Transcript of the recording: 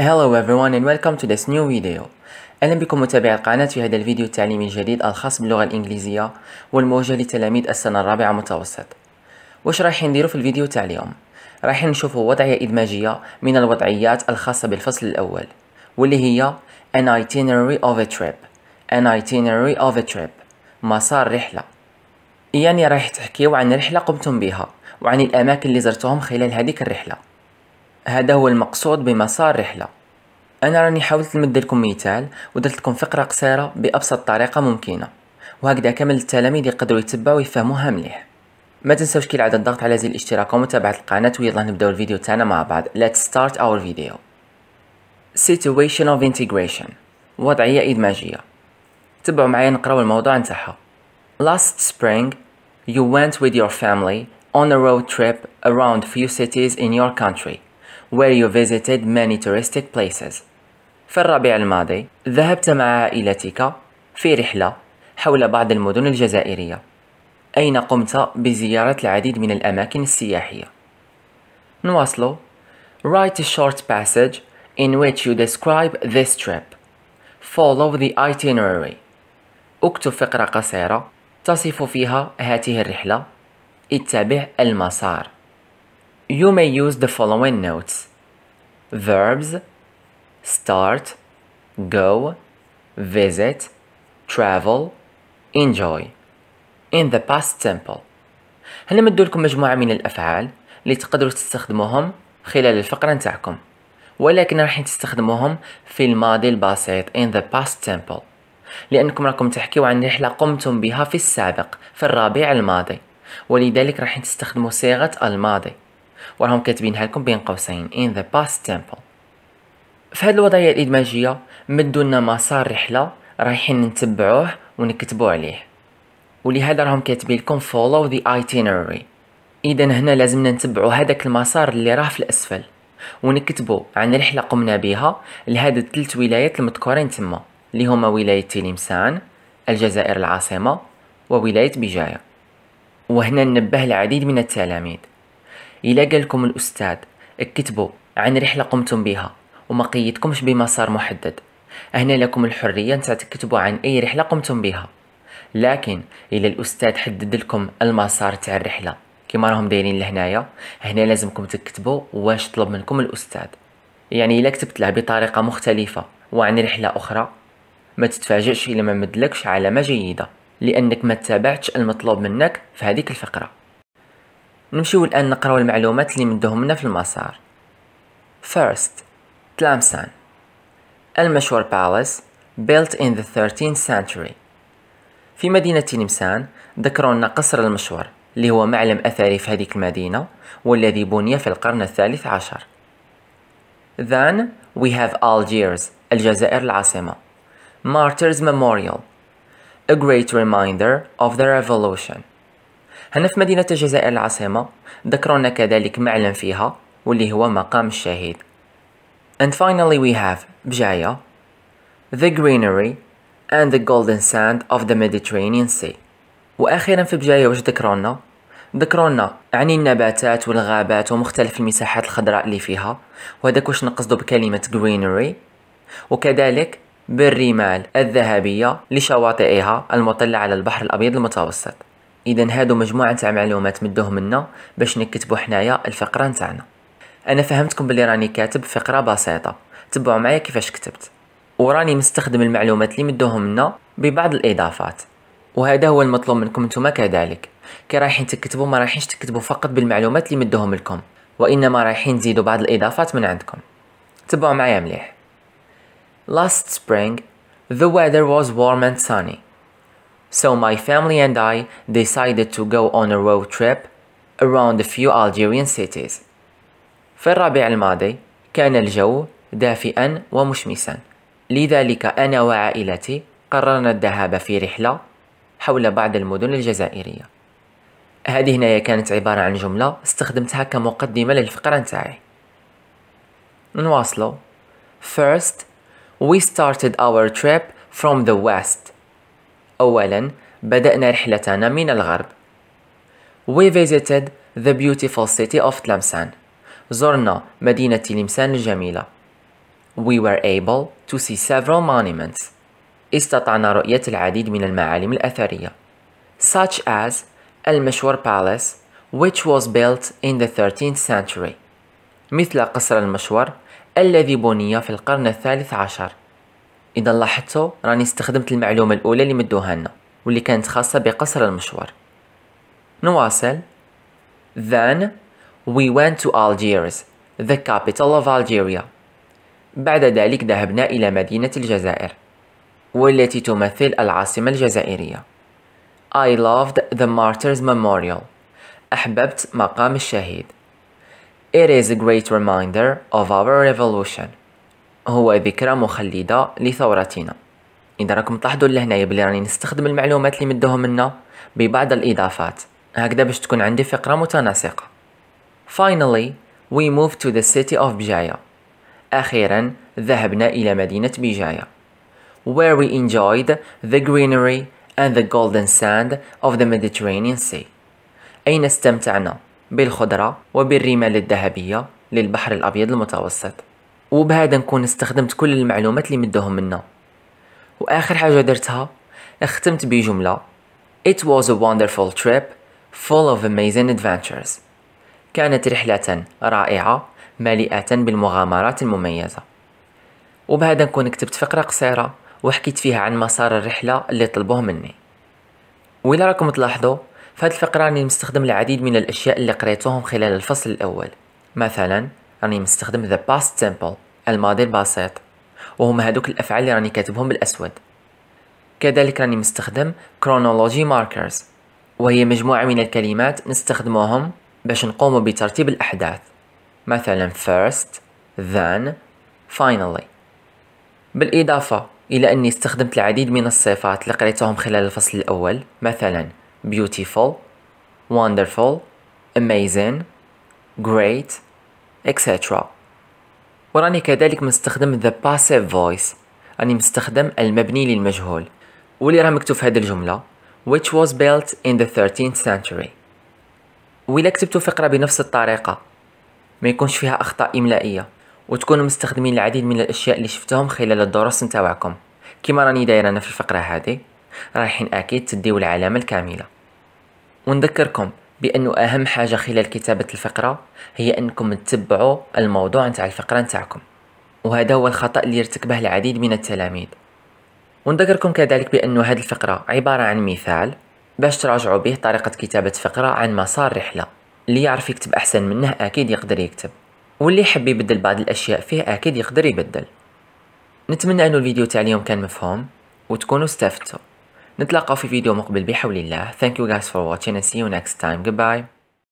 Hello everyone and welcome to this new video أهلا بكم متابعي القناة في هذا الفيديو التعليمي الجديد الخاص باللغة الإنجليزية والموجه لتلاميذ السنة الرابعة متوسط واش راح نديرو في الفيديو تاع اليوم راح نشوفو وضعية إدماجية من الوضعيات الخاصة بالفصل الأول واللي هي an itinerary of a trip an itinerary of a trip مسار رحلة يعني راح تحكيو عن رحلة قمتم بها وعن الأماكن اللي زرتهم خلال هذيك الرحلة هذا هو المقصود بمسار رحله انا راني حاولت نمد لكم مثال ودرت لكم فقره قصيره بابسط طريقه ممكنه وهكذا كامل التلاميذ يقدروا يتبعوا ويفهموها مليح ما كي كالعاده الضغط على زر الاشتراك ومتابعه القناه ويلا نبداو الفيديو تاعنا مع بعض let's start our video situation of integration وضعيه ادماجيه تبعوا معايا نقراو الموضوع نتاعها last spring you went with your family on a road trip around few cities in your country where you visited many touristic places في الربيع الماضي ذهبت مع عائلتك في رحلة حول بعض المدن الجزائرية أين قمت بزيارة العديد من الأماكن السياحية نواصل Write a short passage in which you describe this trip Follow the itinerary اكتب فقرة قصيرة تصف فيها هذه الرحلة اتبع المسار You may use the following notes Verbs start go visit travel enjoy in the past simple هنا مدوا لكم مجموعة من الأفعال اللي تقدروا تستخدموهم خلال الفقرة نتاعكم ولكن راح تستخدموهم في الماضي البسيط in the past simple لأنكم راكم تحكيو عن رحلة قمتم بها في السابق في الربيع الماضي ولذلك راح تستخدموا صيغة الماضي وراهم كاتبينها لكم بين قوسين in the past simple في هذه الوضعيه الادماجيه مدونا لنا مسار رحله رايحين نتبعوه ونكتبو عليه ولهذا راهم كاتبين لكم follow the itinerary اذا هنا لازمنا نتبعو هذاك المسار اللي راه في الاسفل ونكتبو عن رحله قمنا بها لهذه الثلاث ولايات المذكورين تما اللي هما ولايه تلمسان الجزائر العاصمه وولايه بجايه وهنا ننبه العديد من التلاميذ إلا قالكم الأستاذ اكتبوا عن رحلة قمتم بها وما قيدكمش بمسار محدد هنا لكم الحرية أن تكتبوا عن أي رحلة قمتم بها لكن إلا الأستاذ حدد لكم المسار تاع الرحلة كما راهم دايرين لهنايا هنا لازمكم تكتبوا واش طلب منكم الأستاذ يعني إلا كتبت له بطريقة مختلفة وعن رحلة أخرى ما تتفاجئش إلا ما مدلكش علامة جيدة لأنك ما تابعتش المطلوب منك في هذه الفقرة نمشيو الآن نقراو المعلومات اللي مدوهم لنا في المسار First Tlamsan. El Mashwar Palace built in the 13th century. في مدينة نمسان ذكرونا قصر المشور اللي هو معلم أثري في هذيك المدينة والذي بني في القرن الثالث عشر. Then we have Algiers الجزائر العاصمة. Martyrs Memorial A great reminder of the revolution. هنا في مدينة الجزائر العاصمة ذكرنا كذلك معلم فيها واللي هو مقام الشهيد And finally we have Bjaya, the greenery and the golden sand of the Mediterranean Sea وأخيرا في بجاية واش ذكرونا ذكرونا يعني النباتات والغابات ومختلف المساحات الخضراء اللي فيها وهذا واش نقصدو بكلمة greenery وكذلك بالرمال الذهبية لشواطئها المطلة على البحر الأبيض المتوسط إذا هادو مجموعة تاع معلومات مدوه منا باش نكتبو حنايا الفقرة نتاعنا انا فهمتكم بلي راني كاتب فقره بسيطه تبعوا معايا كيفاش كتبت وراني مستخدم المعلومات اللي مدوهم لنا ببعض الاضافات وهذا هو المطلوب منكم انتم كذلك كي رايحين تكتبوا ما رايحينش تكتبوا فقط بالمعلومات اللي مدوهم لكم وانما رايحين تزيدوا بعض الاضافات من عندكم تبعوا معايا مليح Last spring, the weather was warm and sunny. So my family and I decided to go on a road trip around a few Algerian cities. في الربيع الماضي كان الجو دافئا ومشمسا لذلك أنا وعائلتي قررنا الذهاب في رحلة حول بعض المدن الجزائرية هذه هنايا كانت عبارة عن جملة استخدمتها كمقدمة للفقرة نتاعي نواصلو First we started our trip from the west أولا بدأنا رحلتنا من الغرب We visited the beautiful city of Tlemcen زرنا مدينة تلمسان الجميلة. We were able to see several monuments. استطعنا رؤية العديد من المعالم الأثرية. Such as المشور Palace which was built in the 13th century. مثل قصر المشور الذي بني في القرن الثالث عشر. إذا لاحظتوا راني استخدمت المعلومة الأولى اللي مدوها لنا واللي كانت خاصة بقصر المشور. نواصل. Then We went to Algiers, the capital of Algeria. بعد ذلك ذهبنا إلى مدينة الجزائر والتي تمثل العاصمة الجزائرية. I loved the martyrs memorial. أحببت مقام الشهيد. It is a great reminder of our revolution. هو ذكرى مخلدة لثورتنا. إذا راكم تلاحظوا لهنايا بلي راني نستخدم المعلومات اللي مدوهم لنا ببعض الإضافات هكذا باش تكون عندي فقرة متناسقة Finally, we moved to the city of Bijaya. أخيرا ذهبنا إلى مدينة بجاية where we enjoyed the greenery and the golden sand of the Mediterranean Sea أين استمتعنا بالخضرة وبالرمال الذهبية للبحر الأبيض المتوسط وبهذا نكون استخدمت كل المعلومات اللي مدوهم منا وآخر حاجة درتها ختمت بجملة It was a wonderful trip full of amazing adventures كانت رحلة رائعة مليئة بالمغامرات المميزة وبهذا نكون كتبت فقرة قصيرة وحكيت فيها عن مسار الرحلة اللي طلبوه مني وإلا راكم تلاحظوا فهاد الفقرة راني مستخدم العديد من الأشياء اللي قريتوهم خلال الفصل الأول مثلا راني مستخدم the past simple الماضي البسيط وهم هادوك الأفعال اللي راني كاتبهم بالأسود كذلك راني مستخدم chronology markers وهي مجموعة من الكلمات نستخدموهم باش نقوم بترتيب الأحداث مثلا first then finally بالإضافة إلى أني استخدمت العديد من الصفات اللي قريتهم خلال الفصل الأول مثلا beautiful wonderful amazing great etc وراني كذلك مستخدم the passive voice راني مستخدم المبني للمجهول واللي راه مكتوب في هذه الجملة which was built in the 13th century وإلا كتبتوا فقرة بنفس الطريقة ما يكونش فيها أخطاء إملائية وتكونوا مستخدمين العديد من الأشياء اللي شفتهم خلال الدروس نتاعكم كما راني داير أنا في الفقرة هذه رايحين أكيد تديو العلامة الكاملة ونذكركم بانو أهم حاجة خلال كتابة الفقرة هي أنكم تتبعوا الموضوع نتاع الفقرة نتاعكم وهذا هو الخطأ اللي يرتكبه العديد من التلاميذ ونذكركم كذلك بأن هذه الفقرة عبارة عن مثال باش تراجعوا به طريقة كتابة فقرة عن مسار رحلة اللي يعرف يكتب أحسن منه أكيد يقدر يكتب واللي يحب يبدل بعض الأشياء فيه أكيد يقدر يبدل نتمنى أن الفيديو تاع اليوم كان مفهوم وتكونوا استفدتوا نتلاقاو في فيديو مقبل بحول الله thank you guys for watching and see you next time goodbye